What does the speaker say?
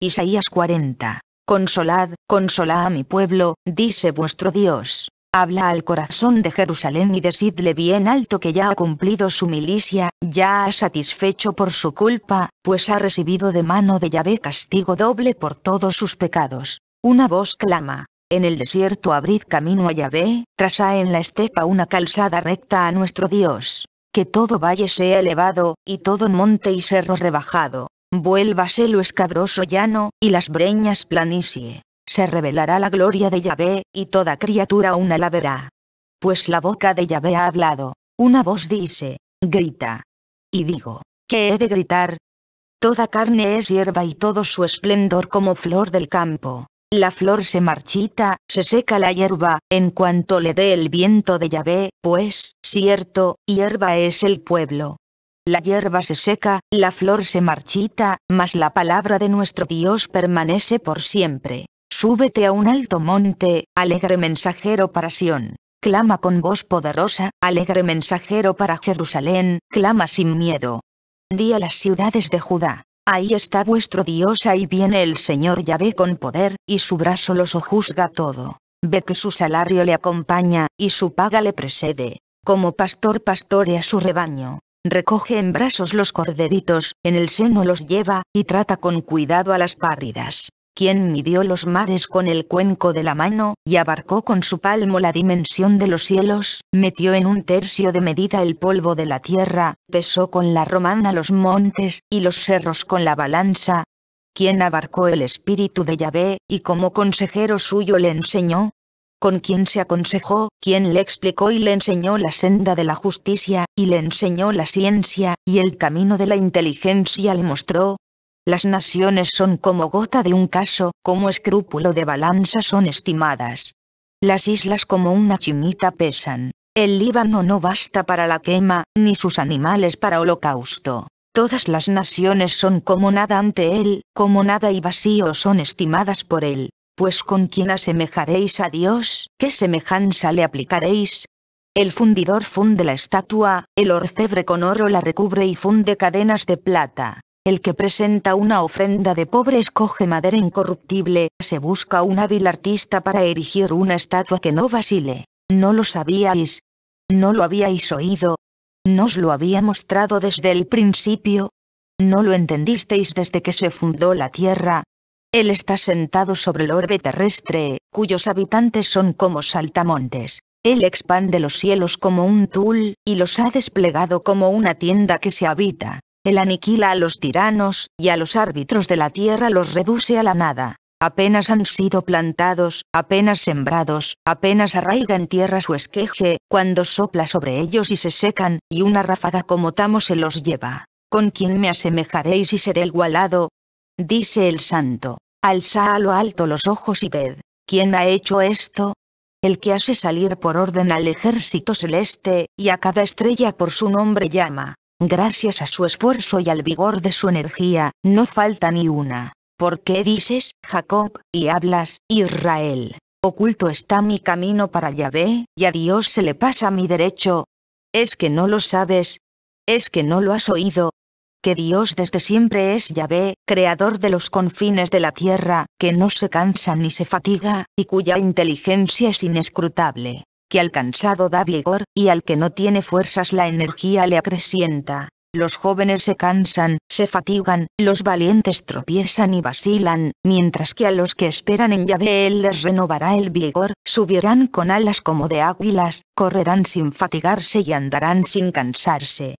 Isaías 40. Consolad, consola a mi pueblo, dice vuestro Dios. Habla al corazón de Jerusalén y decidle bien alto que ya ha cumplido su milicia, ya ha satisfecho por su culpa, pues ha recibido de mano de Yahvé castigo doble por todos sus pecados. Una voz clama, en el desierto abrid camino a Yahvé, traza en la estepa una calzada recta a nuestro Dios. Que todo valle sea elevado, y todo monte y cerro rebajado vuélvase lo escabroso llano, y las breñas planicie. Se revelará la gloria de Yahvé, y toda criatura una la verá. Pues la boca de Yahvé ha hablado. Una voz dice, grita. Y digo, ¿qué he de gritar? Toda carne es hierba y todo su esplendor como flor del campo. La flor se marchita, se seca la hierba, en cuanto le dé el viento de Yahvé, pues, cierto, hierba es el pueblo, la hierba se seca, la flor se marchita, mas la palabra de nuestro Dios permanece por siempre. Súbete a un alto monte, alegre mensajero para Sión. Clama con voz poderosa, alegre mensajero para Jerusalén, clama sin miedo. Di a las ciudades de Judá. Ahí está vuestro Dios, ahí viene el Señor ve con poder, y su brazo los sojuzga todo. Ve que su salario le acompaña, y su paga le precede. Como pastor pastorea su rebaño recoge en brazos los corderitos, en el seno los lleva, y trata con cuidado a las párridas. quien midió los mares con el cuenco de la mano, y abarcó con su palmo la dimensión de los cielos, metió en un tercio de medida el polvo de la tierra, pesó con la romana los montes, y los cerros con la balanza, quien abarcó el espíritu de Yahvé, y como consejero suyo le enseñó, con quien se aconsejó, quien le explicó y le enseñó la senda de la justicia, y le enseñó la ciencia, y el camino de la inteligencia le mostró. Las naciones son como gota de un caso, como escrúpulo de balanza son estimadas. Las islas como una chinita pesan. El Líbano no basta para la quema, ni sus animales para holocausto. Todas las naciones son como nada ante él, como nada y vacío son estimadas por él pues con quién asemejaréis a Dios, qué semejanza le aplicaréis. El fundidor funde la estatua, el orfebre con oro la recubre y funde cadenas de plata. El que presenta una ofrenda de pobre escoge madera incorruptible, se busca un hábil artista para erigir una estatua que no vacile. No lo sabíais. No lo habíais oído. Nos lo había mostrado desde el principio. No lo entendisteis desde que se fundó la tierra, él está sentado sobre el orbe terrestre, cuyos habitantes son como saltamontes. Él expande los cielos como un tul, y los ha desplegado como una tienda que se habita. Él aniquila a los tiranos, y a los árbitros de la tierra los reduce a la nada. Apenas han sido plantados, apenas sembrados, apenas arraiga en tierra su esqueje, cuando sopla sobre ellos y se secan, y una ráfaga como tamo se los lleva. ¿Con quién me asemejaréis y seré igualado, dice el santo, alza a lo alto los ojos y ved, ¿quién ha hecho esto? El que hace salir por orden al ejército celeste, y a cada estrella por su nombre llama, gracias a su esfuerzo y al vigor de su energía, no falta ni una. ¿Por qué dices, Jacob, y hablas, Israel? Oculto está mi camino para Yahvé, y a Dios se le pasa mi derecho. ¿Es que no lo sabes? ¿Es que no lo has oído? que Dios desde siempre es Yahvé, creador de los confines de la tierra, que no se cansa ni se fatiga, y cuya inteligencia es inescrutable, que al cansado da vigor, y al que no tiene fuerzas la energía le acrecienta. Los jóvenes se cansan, se fatigan, los valientes tropiezan y vacilan, mientras que a los que esperan en Yahvé Él les renovará el vigor, subirán con alas como de águilas, correrán sin fatigarse y andarán sin cansarse.